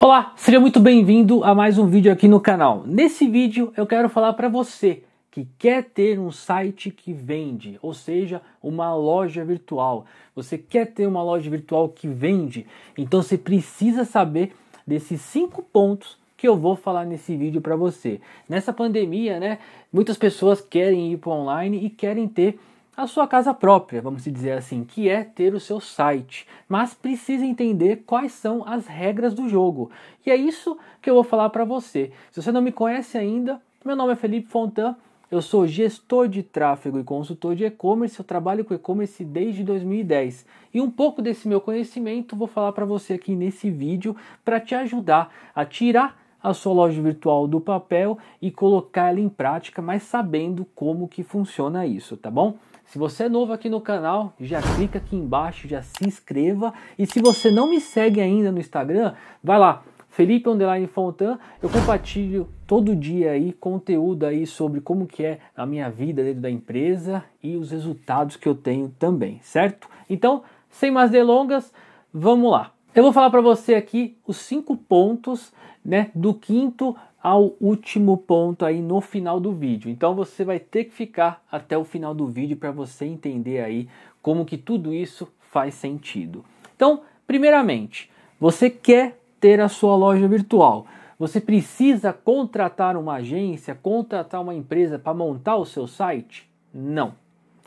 Olá, seja muito bem-vindo a mais um vídeo aqui no canal. Nesse vídeo eu quero falar para você que quer ter um site que vende, ou seja, uma loja virtual. Você quer ter uma loja virtual que vende, então você precisa saber desses cinco pontos que eu vou falar nesse vídeo para você. Nessa pandemia, né, muitas pessoas querem ir para online e querem ter a sua casa própria, vamos dizer assim, que é ter o seu site, mas precisa entender quais são as regras do jogo. E é isso que eu vou falar para você. Se você não me conhece ainda, meu nome é Felipe Fontan, eu sou gestor de tráfego e consultor de e-commerce, eu trabalho com e-commerce desde 2010. E um pouco desse meu conhecimento vou falar para você aqui nesse vídeo para te ajudar a tirar a sua loja virtual do papel e colocar ela em prática, mas sabendo como que funciona isso, tá bom? Se você é novo aqui no canal, já clica aqui embaixo, já se inscreva. E se você não me segue ainda no Instagram, vai lá, Felipe Underline Fontan, eu compartilho todo dia aí conteúdo aí sobre como que é a minha vida dentro da empresa e os resultados que eu tenho também, certo? Então, sem mais delongas, vamos lá. Eu vou falar para você aqui os cinco pontos, né, do quinto ao último ponto aí no final do vídeo. Então você vai ter que ficar até o final do vídeo para você entender aí como que tudo isso faz sentido. Então, primeiramente, você quer ter a sua loja virtual. Você precisa contratar uma agência, contratar uma empresa para montar o seu site? Não.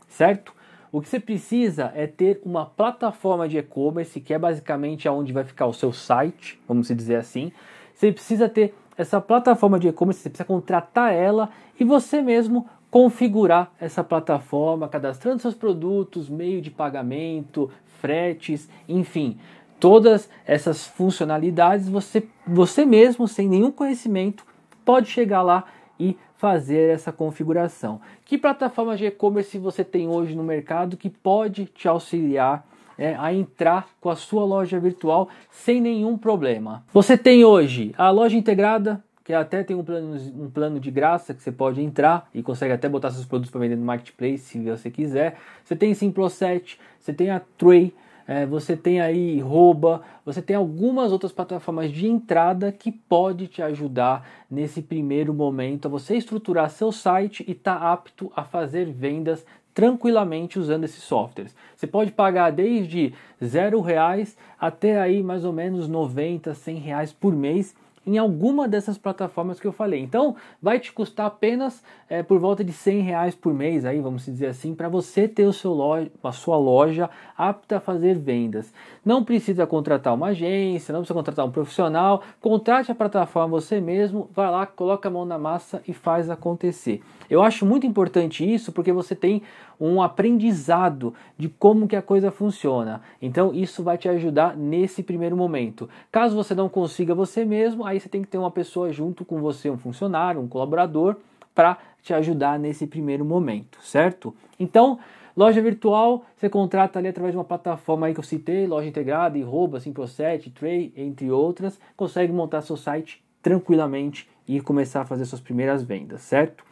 Certo? O que você precisa é ter uma plataforma de e-commerce, que é basicamente aonde vai ficar o seu site, vamos dizer assim. Você precisa ter essa plataforma de e-commerce, você precisa contratar ela e você mesmo configurar essa plataforma, cadastrando seus produtos, meio de pagamento, fretes, enfim, todas essas funcionalidades você você mesmo sem nenhum conhecimento pode chegar lá e fazer essa configuração. Que plataforma de e-commerce você tem hoje no mercado que pode te auxiliar é, a entrar com a sua loja virtual sem nenhum problema? Você tem hoje a loja integrada, que até tem um plano, um plano de graça que você pode entrar e consegue até botar seus produtos para vender no marketplace se você quiser. Você tem Simplo você tem a Tray é, você tem aí Rouba, você tem algumas outras plataformas de entrada que pode te ajudar nesse primeiro momento a você estruturar seu site e estar tá apto a fazer vendas tranquilamente usando esses softwares. Você pode pagar desde zero reais até aí mais ou menos 90, 100 reais por mês em alguma dessas plataformas que eu falei. Então, vai te custar apenas é, por volta de 100 reais por mês, aí vamos dizer assim, para você ter o seu loja, a sua loja apta a fazer vendas. Não precisa contratar uma agência, não precisa contratar um profissional, contrate a plataforma você mesmo, vai lá, coloca a mão na massa e faz acontecer. Eu acho muito importante isso porque você tem um aprendizado de como que a coisa funciona. Então isso vai te ajudar nesse primeiro momento. Caso você não consiga você mesmo, aí você tem que ter uma pessoa junto com você, um funcionário, um colaborador, para te ajudar nesse primeiro momento, certo? Então, loja virtual, você contrata ali através de uma plataforma aí que eu citei, loja integrada, rouba, Simproset, Tray, entre outras, consegue montar seu site tranquilamente e começar a fazer suas primeiras vendas, certo?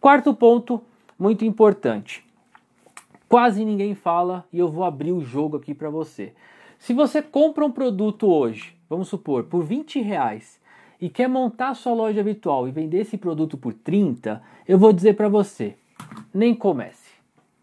Quarto ponto, muito importante, quase ninguém fala e eu vou abrir o jogo aqui para você. Se você compra um produto hoje, vamos supor, por 20 reais e quer montar sua loja virtual e vender esse produto por 30, eu vou dizer para você, nem comece.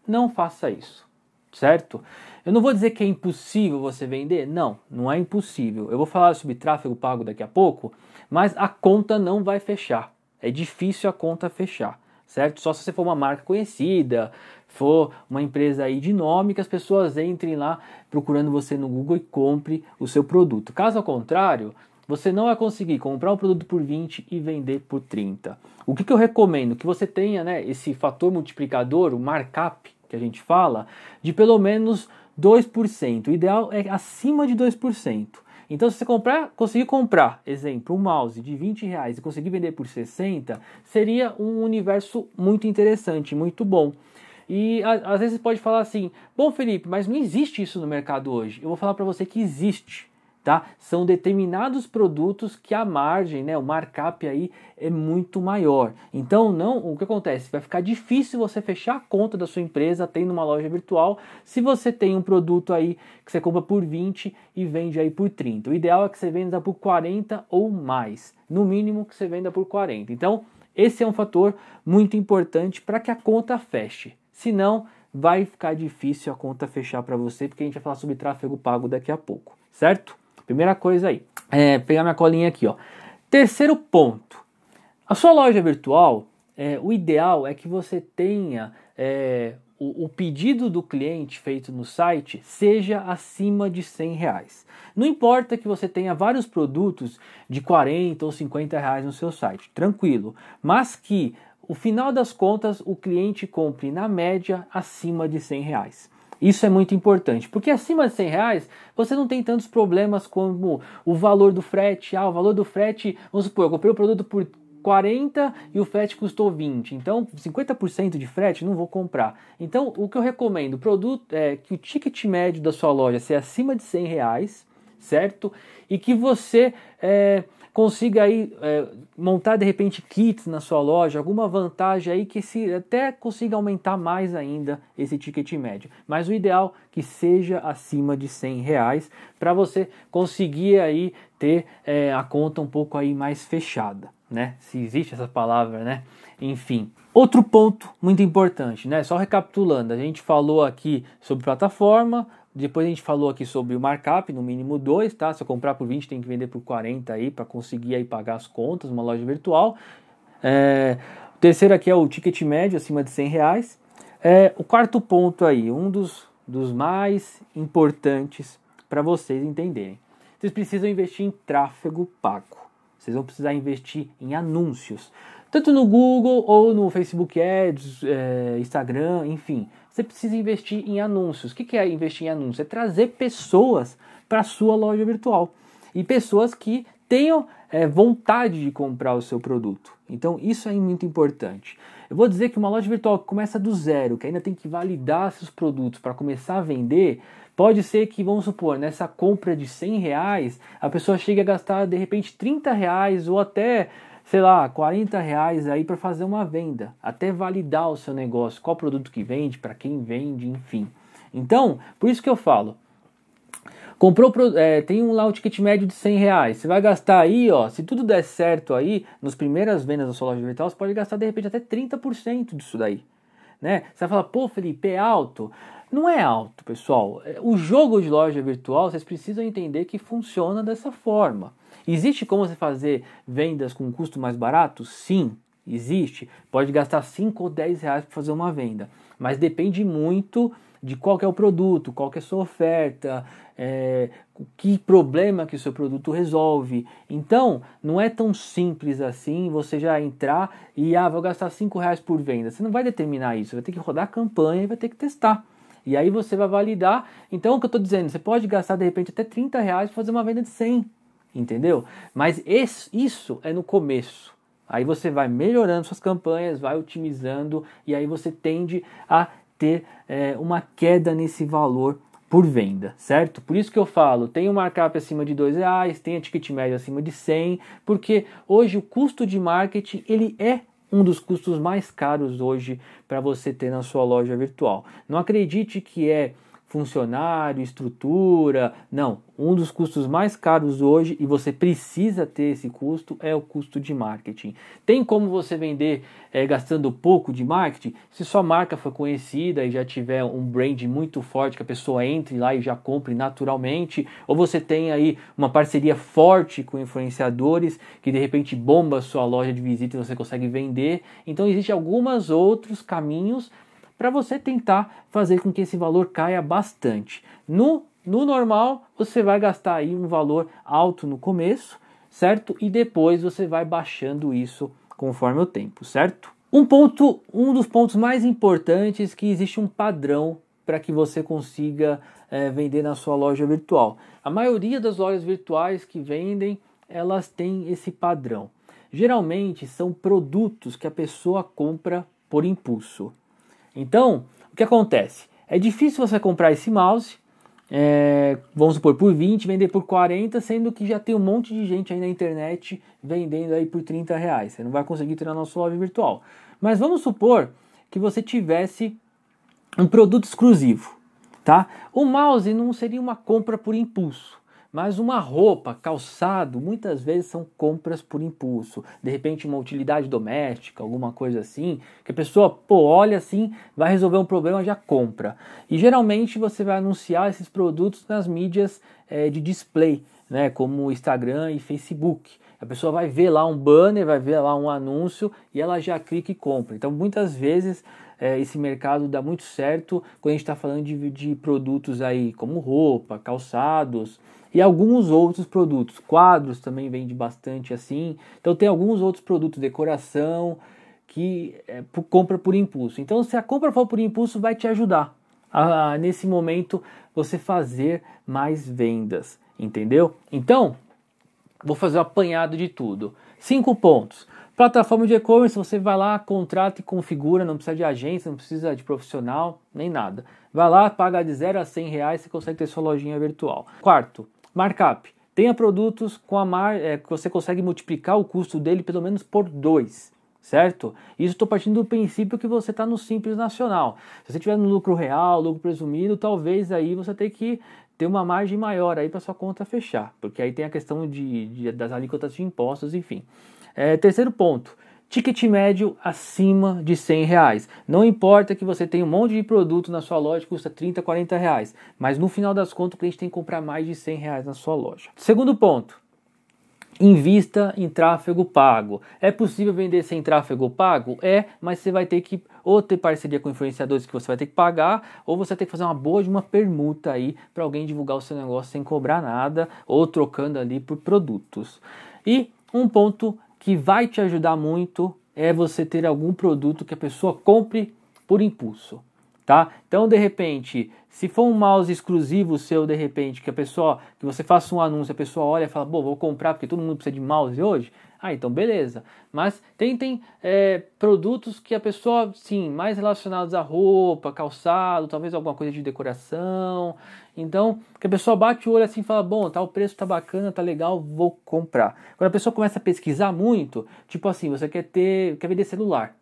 Não faça isso, certo? Eu não vou dizer que é impossível você vender, não, não é impossível. Eu vou falar sobre tráfego pago daqui a pouco, mas a conta não vai fechar. É difícil a conta fechar, certo? Só se você for uma marca conhecida, for uma empresa aí de nome, que as pessoas entrem lá procurando você no Google e compre o seu produto. Caso ao contrário, você não vai conseguir comprar um produto por 20 e vender por 30. O que, que eu recomendo? Que você tenha né, esse fator multiplicador, o markup que a gente fala, de pelo menos 2%. O ideal é acima de 2%. Então, se você comprar, conseguir comprar, exemplo, um mouse de 20 reais e conseguir vender por 60, seria um universo muito interessante, muito bom. E às vezes pode falar assim: "Bom, Felipe, mas não existe isso no mercado hoje". Eu vou falar para você que existe. Tá? São determinados produtos que a margem, né, o markup aí é muito maior. Então, não, o que acontece? Vai ficar difícil você fechar a conta da sua empresa tendo uma loja virtual, se você tem um produto aí que você compra por 20 e vende aí por 30. O ideal é que você venda por 40 ou mais, no mínimo que você venda por 40. Então, esse é um fator muito importante para que a conta feche. Senão, vai ficar difícil a conta fechar para você, porque a gente vai falar sobre tráfego pago daqui a pouco, certo? Primeira coisa aí, é, pegar minha colinha aqui, ó. Terceiro ponto, a sua loja virtual, é, o ideal é que você tenha é, o, o, pedido do cliente feito no site seja acima de 100 reais. Não importa que você tenha vários produtos de 40 ou 50 reais no seu site, tranquilo, mas que o final das contas o cliente compre na média acima de 100 reais. Isso é muito importante, porque acima de 100 reais você não tem tantos problemas como o valor do frete. Ah, o valor do frete, vamos supor, eu comprei o produto por 40 e o frete custou 20. Então, 50% de frete não vou comprar. Então, o que eu recomendo, produto é que o ticket médio da sua loja seja acima de 100 reais, certo? E que você é, consiga aí é, montar de repente kits na sua loja, alguma vantagem aí que se até consiga aumentar mais ainda esse ticket médio. Mas o ideal é que seja acima de 100 reais para você conseguir aí ter é, a conta um pouco aí mais fechada, né? Se existe essa palavra, né? Enfim, outro ponto muito importante, né? Só recapitulando, a gente falou aqui sobre plataforma, depois a gente falou aqui sobre o markup, no mínimo 2, tá? Se eu comprar por 20, tem que vender por 40 aí para conseguir aí pagar as contas, uma loja virtual. É, o terceiro aqui é o ticket médio, acima de 100 reais. É, o quarto ponto aí, um dos, dos mais importantes para vocês entenderem. Vocês precisam investir em tráfego pago. Vocês vão precisar investir em anúncios, tanto no Google ou no Facebook Ads, é, Instagram, enfim você precisa investir em anúncios. O que é investir em anúncios? É trazer pessoas para a sua loja virtual e pessoas que tenham é, vontade de comprar o seu produto. Então, isso é muito importante. Eu vou dizer que uma loja virtual que começa do zero, que ainda tem que validar seus produtos para começar a vender, pode ser que, vamos supor, nessa compra de 100 reais, a pessoa chegue a gastar de repente 30 reais ou até sei lá, 40 reais aí para fazer uma venda, até validar o seu negócio, qual produto que vende, para quem vende, enfim. Então, por isso que eu falo, comprou é, tem um lá o ticket médio de 100 reais, você vai gastar aí, ó, se tudo der certo aí, nas primeiras vendas da sua loja virtual, você pode gastar de repente até 30% disso daí. Né? Você vai falar, pô, Felipe, é alto. Não é alto, pessoal. É, o jogo de loja virtual, vocês precisam entender que funciona dessa forma. Existe como você fazer vendas com custo mais barato? Sim, existe. Pode gastar 5 ou 10 reais para fazer uma venda, mas depende muito de qual é o produto, qual é a sua oferta, é, que problema que o seu produto resolve. Então, não é tão simples assim você já entrar e ah, vou gastar 5 reais por venda. Você não vai determinar isso, vai ter que rodar a campanha e vai ter que testar. E aí você vai validar. Então, o que eu estou dizendo, você pode gastar de repente até 30 reais para fazer uma venda de 100 entendeu? Mas esse, isso é no começo. Aí você vai melhorando suas campanhas, vai otimizando e aí você tende a ter é, uma queda nesse valor por venda, certo? Por isso que eu falo, tem o um markup acima de dois reais, tem a ticket médio acima de 100, porque hoje o custo de marketing ele é um dos custos mais caros hoje para você ter na sua loja virtual. Não acredite que é funcionário, estrutura. Não, um dos custos mais caros hoje e você precisa ter esse custo é o custo de marketing. Tem como você vender é, gastando pouco de marketing? Se sua marca for conhecida e já tiver um brand muito forte que a pessoa entre lá e já compre naturalmente, ou você tem aí uma parceria forte com influenciadores que de repente bomba a sua loja de visita e você consegue vender. Então existem alguns outros caminhos para você tentar fazer com que esse valor caia bastante. No, no normal, você vai gastar aí um valor alto no começo, certo? E depois você vai baixando isso conforme o tempo, certo? Um ponto, um dos pontos mais importantes é que existe um padrão para que você consiga é, vender na sua loja virtual. A maioria das lojas virtuais que vendem, elas têm esse padrão. Geralmente são produtos que a pessoa compra por impulso. Então, o que acontece? É difícil você comprar esse mouse, é, vamos supor, por 20, vender por 40, sendo que já tem um monte de gente aí na internet vendendo aí por 30 reais. Você não vai conseguir ter na nossa loja virtual. Mas vamos supor que você tivesse um produto exclusivo, tá? O mouse não seria uma compra por impulso. Mas uma roupa, calçado, muitas vezes são compras por impulso. De repente, uma utilidade doméstica, alguma coisa assim, que a pessoa, pô, olha assim, vai resolver um problema, já compra. E geralmente você vai anunciar esses produtos nas mídias é, de display, né, como Instagram e Facebook. A pessoa vai ver lá um banner, vai ver lá um anúncio e ela já clica e compra. Então, muitas vezes é, esse mercado dá muito certo quando a gente está falando de, de produtos aí como roupa, calçados e alguns outros produtos. Quadros também vende bastante assim. Então, tem alguns outros produtos, decoração, que é, por, compra por impulso. Então, se a compra for por impulso, vai te ajudar a, a, nesse momento você fazer mais vendas, entendeu? Então, Vou fazer o um apanhado de tudo. Cinco pontos. Plataforma de e-commerce, você vai lá, contrata e configura, não precisa de agência, não precisa de profissional, nem nada. Vai lá, paga de 0 a 100 reais, você consegue ter sua lojinha virtual. Quarto, markup. Tenha produtos com a mar... É, que você consegue multiplicar o custo dele pelo menos por dois, certo? Isso estou partindo do princípio que você está no simples nacional. Se você tiver no lucro real, lucro presumido, talvez aí você tenha que ter uma margem maior aí para sua conta fechar, porque aí tem a questão de, de das alíquotas de impostos, enfim. É, terceiro ponto, ticket médio acima de 100 reais. Não importa que você tenha um monte de produto na sua loja que custa 30, 40 reais, mas no final das contas o cliente tem que comprar mais de 100 reais na sua loja. Segundo ponto, Invista em tráfego pago. É possível vender sem tráfego pago? É, mas você vai ter que ou ter parceria com influenciadores que você vai ter que pagar, ou você vai ter que fazer uma boa de uma permuta aí para alguém divulgar o seu negócio sem cobrar nada, ou trocando ali por produtos. E um ponto que vai te ajudar muito é você ter algum produto que a pessoa compre por impulso tá? Então, de repente, se for um mouse exclusivo seu, de repente, que a pessoa, que você faça um anúncio, a pessoa olha e fala, bom, vou comprar porque todo mundo precisa de mouse hoje. Ah, então beleza. Mas tentem é, produtos que a pessoa, sim, mais relacionados à roupa, calçado, talvez alguma coisa de decoração. Então, que a pessoa bate o olho assim e fala, bom, tá, o preço tá bacana, tá legal, vou comprar. Quando a pessoa começa a pesquisar muito, tipo assim, você quer ter, quer vender celular.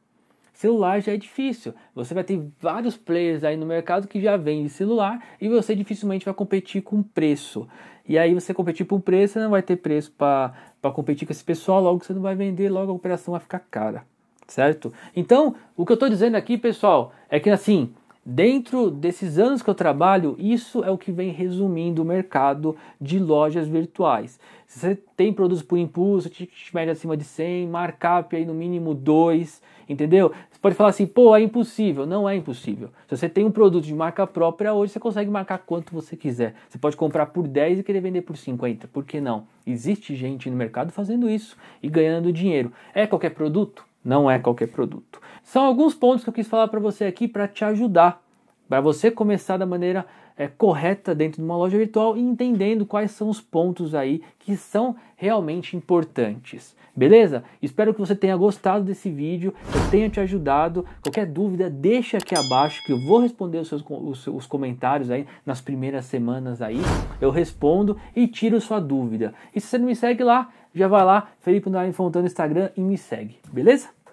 Celular já é difícil. Você vai ter vários players aí no mercado que já vende celular e você dificilmente vai competir com preço. E aí você competir por preço, você não vai ter preço para competir com esse pessoal, logo você não vai vender, logo a operação vai ficar cara. Certo? Então, o que eu estou dizendo aqui, pessoal, é que assim, Dentro desses anos que eu trabalho, isso é o que vem resumindo o mercado de lojas virtuais. Se você tem produtos por impulso, ticket médio acima de 100, markup aí no mínimo 2, entendeu? Você pode falar assim, pô, é impossível. Não é impossível. Se você tem um produto de marca própria, hoje você consegue marcar quanto você quiser. Você pode comprar por 10 e querer vender por 50. Por que não? Existe gente no mercado fazendo isso e ganhando dinheiro. É qualquer produto? Não é qualquer produto. São alguns pontos que eu quis falar para você aqui para te ajudar para você começar da maneira é, correta dentro de uma loja virtual e entendendo quais são os pontos aí que são realmente importantes. Beleza? Espero que você tenha gostado desse vídeo, que tenha te ajudado. Qualquer dúvida, deixa aqui abaixo que eu vou responder os seus os, os comentários aí nas primeiras semanas aí. Eu respondo e tiro sua dúvida. E se você não me segue lá, já vai lá, Felipe Narin Fontana Instagram e me segue. Beleza?